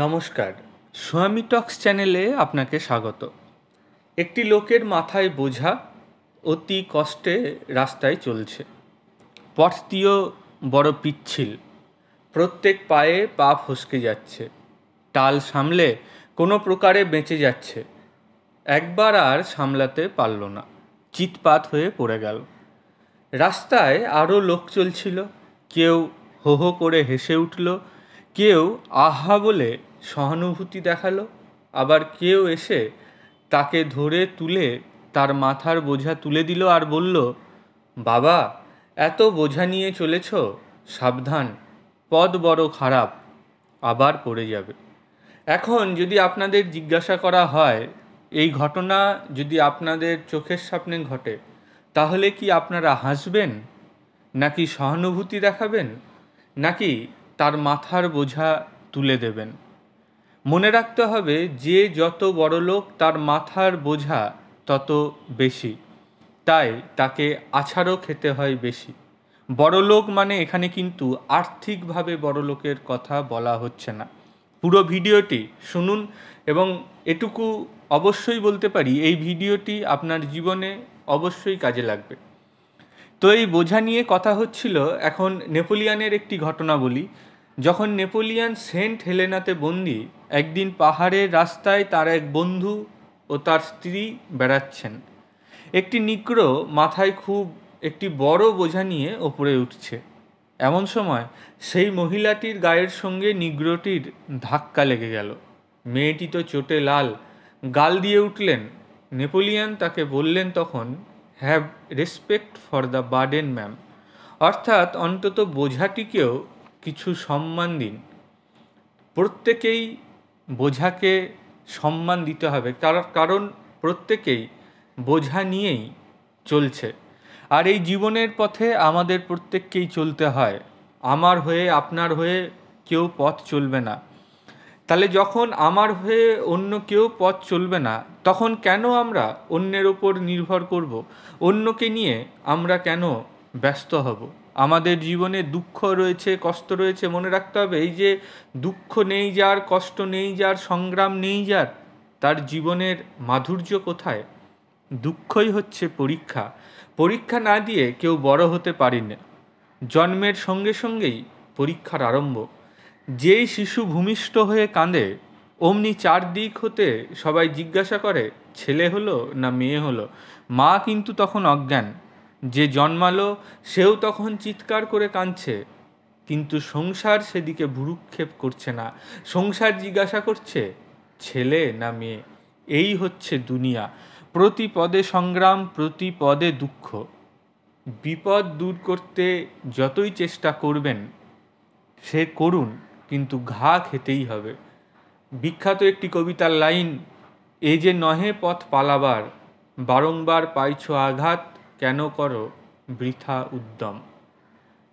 নমস্কার সোয়ামি টক্স চ্যানেলে আপনাকে স্বাগত একটি লোকের মাথায় বোঝা অতি কষ্টে রাস্তায় চলছে পথটিও বড় পিচ্ছিল প্রত্যেক পায়ে পা ফসকে যাচ্ছে টাল সামলে কোনো প্রকারে বেঁচে যাচ্ছে একবার আর সামলাতে পারল না চিৎপাত হয়ে পড়ে গেল রাস্তায় আরও লোক চলছিল কেউ হো হো করে হেসে উঠল কেউ আহা বলে সহানুভূতি দেখালো আবার কেউ এসে তাকে ধরে তুলে তার মাথার বোঝা তুলে দিল আর বলল বাবা এত বোঝা নিয়ে চলেছ সাবধান পদ বড় খারাপ আবার পড়ে যাবে এখন যদি আপনাদের জিজ্ঞাসা করা হয় এই ঘটনা যদি আপনাদের চোখের সামনে ঘটে তাহলে কি আপনারা হাসবেন নাকি সহানুভূতি দেখাবেন নাকি তার মাথার বোঝা তুলে দেবেন মনে রাখতে হবে যে যত লোক তার মাথার বোঝা তত বেশি তাই তাকে আছাড়ও খেতে হয় বেশি বড়লোক মানে এখানে কিন্তু আর্থিকভাবে বড়লোকের কথা বলা হচ্ছে না পুরো ভিডিওটি শুনুন এবং এটুকু অবশ্যই বলতে পারি এই ভিডিওটি আপনার জীবনে অবশ্যই কাজে লাগবে তো এই বোঝা নিয়ে কথা হচ্ছিল এখন নেপোলিয়ানের একটি ঘটনা বলি যখন নেপোলিয়ান সেন্ট হেলেনাতে বন্দি একদিন পাহাড়ের রাস্তায় তার এক বন্ধু ও তার স্ত্রী বেড়াচ্ছেন একটি নিক্র মাথায় খুব একটি বড় বোঝা নিয়ে ওপরে উঠছে এমন সময় সেই মহিলাটির গায়ের সঙ্গে নিগ্রটির ধাক্কা লেগে গেল মেয়েটি তো চোটে লাল গাল দিয়ে উঠলেন নেপোলিয়ান তাকে বললেন তখন have respect for the burden ma'am অর্থাৎ অন্তত বোঝাটিকেও কিছু সম্মান দিন প্রত্যেকেই বোঝাকে সম্মান দিতে হবে তার কারণ প্রত্যেকেই বোঝা নিয়েই চলছে আর এই জীবনের পথে আমাদের প্রত্যেককেই চলতে হয় আমার হয়ে আপনার হয়ে কেউ পথ চলবে না তাহলে যখন আমার হয়ে অন্য কেউ পথ চলবে না তখন কেন আমরা অন্যের ওপর নির্ভর করব অন্যকে নিয়ে আমরা কেন ব্যস্ত হব আমাদের জীবনে দুঃখ রয়েছে কষ্ট রয়েছে মনে রাখতে হবে এই যে দুঃখ নেই যার কষ্ট নেই যার সংগ্রাম নেই যার তার জীবনের মাধুর্য কোথায় দুঃখই হচ্ছে পরীক্ষা পরীক্ষা না দিয়ে কেউ বড় হতে পারি না জন্মের সঙ্গে সঙ্গেই পরীক্ষার আরম্ভ যেই শিশু ভূমিষ্ঠ হয়ে কাঁদে অমনি চারদিক হতে সবাই জিজ্ঞাসা করে ছেলে হলো না মেয়ে হলো মা কিন্তু তখন অজ্ঞান যে জন্মালো সেও তখন চিৎকার করে কাঁদছে কিন্তু সংসার সেদিকে ভুরুক্ষেপ করছে না সংসার জিজ্ঞাসা করছে ছেলে না মেয়ে এই হচ্ছে দুনিয়া প্রতি পদে সংগ্রাম প্রতি পদে দুঃখ বিপদ দূর করতে যতই চেষ্টা করবেন সে করুন কিন্তু ঘা খেতেই হবে বিখ্যাত একটি কবিতার লাইন এ যে নহে পথ পালাবার বারংবার পাইছ আঘাত কেন করো বৃথা উদ্যম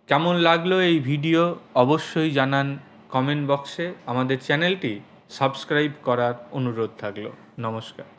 কেমন লাগলো এই ভিডিও অবশ্যই জানান কমেন্ট বক্সে আমাদের চ্যানেলটি সাবস্ক্রাইব করার অনুরোধ থাকলো নমস্কার